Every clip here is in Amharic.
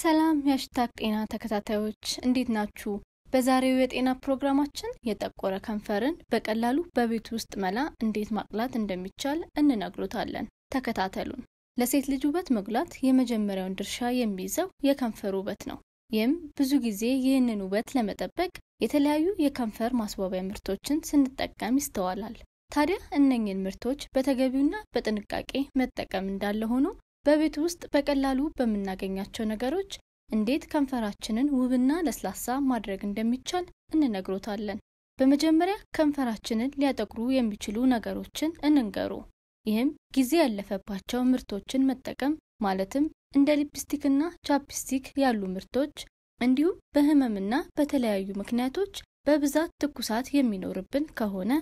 ሰላም የሀሽታግ ጤና ተከታታዮች እንዴት ናችሁ? በዛሬው የጤና ፕሮግራማችን የጠቆረ ከንፈርን በቀላሉ በቤት ውስጥ መላ እንዴት ማቅላት እንደሚቻል እንነግሮታለን። ተከታተሉን። ለሴት ልጅ ውበት መጉላት የመጀመሪያውን ድርሻ የሚይዘው የከንፈር ውበት ነው። ይህም ብዙ ጊዜ ይህንን ውበት ለመጠበቅ የተለያዩ የከንፈር ማስዋቢያ ምርቶችን ስንጠቀም ይስተዋላል። ታዲያ እነኝን ምርቶች በተገቢውና በጥንቃቄ መጠቀም እንዳለ ሆኖ በቤት ውስጥ በቀላሉ በምናገኛቸው ነገሮች እንዴት ከንፈራችንን ውብና ለስላሳ ማድረግ እንደሚቻል እንነግሮታለን። በመጀመሪያ ከንፈራችንን ሊያጠቁሩ የሚችሉ ነገሮችን እንንገሩ። ይህም ጊዜ ያለፈባቸው ምርቶችን መጠቀም ማለትም እንደ ሊፕስቲክና ቻፕስቲክ ያሉ ምርቶች እንዲሁም በህመምና በተለያዩ ምክንያቶች በብዛት ትኩሳት የሚኖርብን ከሆነ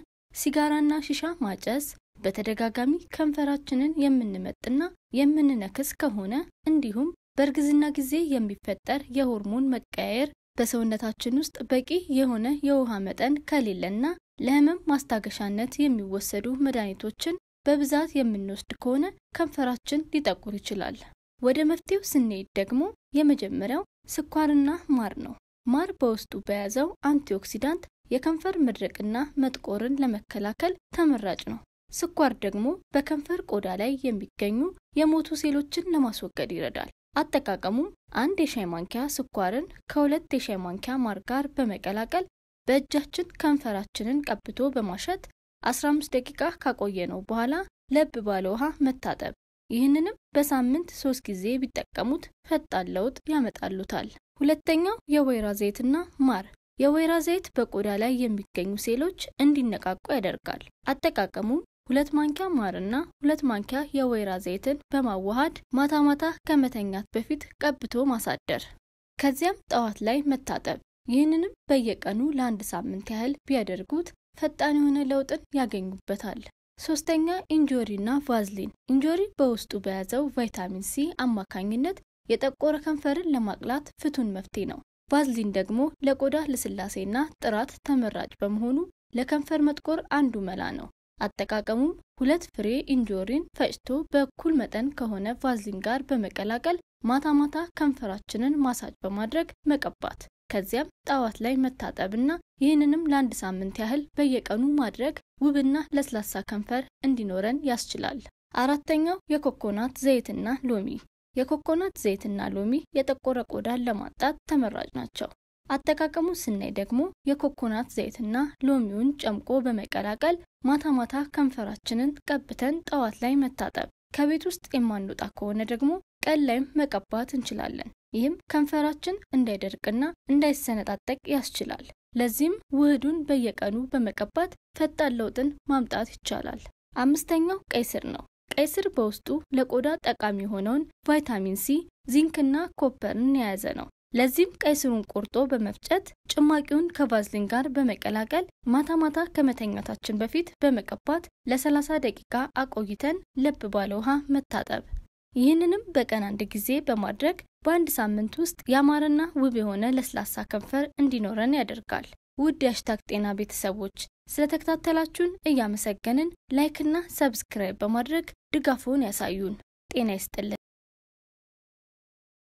ሲጋራና ሺሻ ማጨስ፣ በተደጋጋሚ ከንፈራችንን የምንመጥና የምንነክስ ከሆነ እንዲሁም በእርግዝና ጊዜ የሚፈጠር የሆርሞን መቀያየር በሰውነታችን ውስጥ በቂ የሆነ የውሃ መጠን ከሌለና ለህመም ማስታገሻነት የሚወሰዱ መድኃኒቶችን በብዛት የምንወስድ ከሆነ ከንፈራችን ሊጠቁር ይችላል። ወደ መፍትሄው ስንሄድ ደግሞ የመጀመሪያው ስኳርና ማር ነው። ማር በውስጡ በያዘው አንቲኦክሲዳንት የከንፈር መድረቅና መጥቆርን ለመከላከል ተመራጭ ነው። ስኳር ደግሞ በከንፈር ቆዳ ላይ የሚገኙ የሞቱ ሴሎችን ለማስወገድ ይረዳል። አጠቃቀሙም አንድ የሻይ ማንኪያ ስኳርን ከሁለት የሻይ ማንኪያ ማር ጋር በመቀላቀል በእጃችን ከንፈራችንን ቀብቶ በማሸት 15 ደቂቃ ካቆየ ነው በኋላ ለብ ባለ ውሃ መታጠብ። ይህንንም በሳምንት ሶስት ጊዜ ቢጠቀሙት ፈጣን ለውጥ ያመጣሉታል። ሁለተኛው የወይራ ዘይትና ማር። የወይራ ዘይት በቆዳ ላይ የሚገኙ ሴሎች እንዲነቃቁ ያደርጋል። አጠቃቀሙም ሁለት ማንኪያ ማርና ሁለት ማንኪያ የወይራ ዘይትን በማዋሃድ ማታ ማታ ከመተኛት በፊት ቀብቶ ማሳደር። ከዚያም ጠዋት ላይ መታጠብ። ይህንንም በየቀኑ ለአንድ ሳምንት ያህል ቢያደርጉት ፈጣን የሆነ ለውጥን ያገኙበታል። ሶስተኛ እንጆሪና ቫዝሊን። ኢንጆሪ በውስጡ በያዘው ቫይታሚን ሲ አማካኝነት የጠቆረ ከንፈርን ለማቅላት ፍቱን መፍትሄ ነው። ቫዝሊን ደግሞ ለቆዳ ልስላሴና ጥራት ተመራጭ በመሆኑ ለከንፈር መጥቆር አንዱ መላ ነው። አጠቃቀሙም ሁለት ፍሬ እንጆሪን ፈጭቶ በእኩል መጠን ከሆነ ቫዝሊን ጋር በመቀላቀል ማታ ማታ ከንፈራችንን ማሳጅ በማድረግ መቀባት፣ ከዚያም ጠዋት ላይ መታጠብና ይህንንም ለአንድ ሳምንት ያህል በየቀኑ ማድረግ ውብና ለስላሳ ከንፈር እንዲኖረን ያስችላል። አራተኛው የኮኮናት ዘይትና ሎሚ። የኮኮናት ዘይትና ሎሚ የጠቆረ ቆዳን ለማጣት ተመራጭ ናቸው። አጠቃቀሙ ስናይ ደግሞ የኮኮናት ዘይትና ሎሚውን ጨምቆ በመቀላቀል ማታ ማታ ከንፈራችንን ቀብተን ጠዋት ላይ መታጠብ፣ ከቤት ውስጥ የማንወጣ ከሆነ ደግሞ ቀን ላይም መቀባት እንችላለን። ይህም ከንፈራችን እንዳይደርቅና እንዳይሰነጣጠቅ ያስችላል። ለዚህም ውህዱን በየቀኑ በመቀባት ፈጣን ለውጥን ማምጣት ይቻላል። አምስተኛው ቀይ ስር ነው። ቀይ ስር በውስጡ ለቆዳ ጠቃሚ የሆነውን ቫይታሚን ሲ፣ ዚንክና ኮፐርን የያዘ ነው። ለዚህም ቀይ ስሩን ቆርጦ በመፍጨት ጭማቂውን ከቫዝሊን ጋር በመቀላቀል ማታ ማታ ከመተኛታችን በፊት በመቀባት ለ30 ደቂቃ አቆይተን ለብ ባለ ውሃ መታጠብ። ይህንንም በቀን አንድ ጊዜ በማድረግ በአንድ ሳምንት ውስጥ ያማረና ውብ የሆነ ለስላሳ ከንፈር እንዲኖረን ያደርጋል። ውድ የሀሽታግ ጤና ቤተሰቦች ስለተከታተላችሁን እያመሰገንን ላይክና ሰብስክራይብ በማድረግ ድጋፉን ያሳዩን። ጤና ይስጥልን።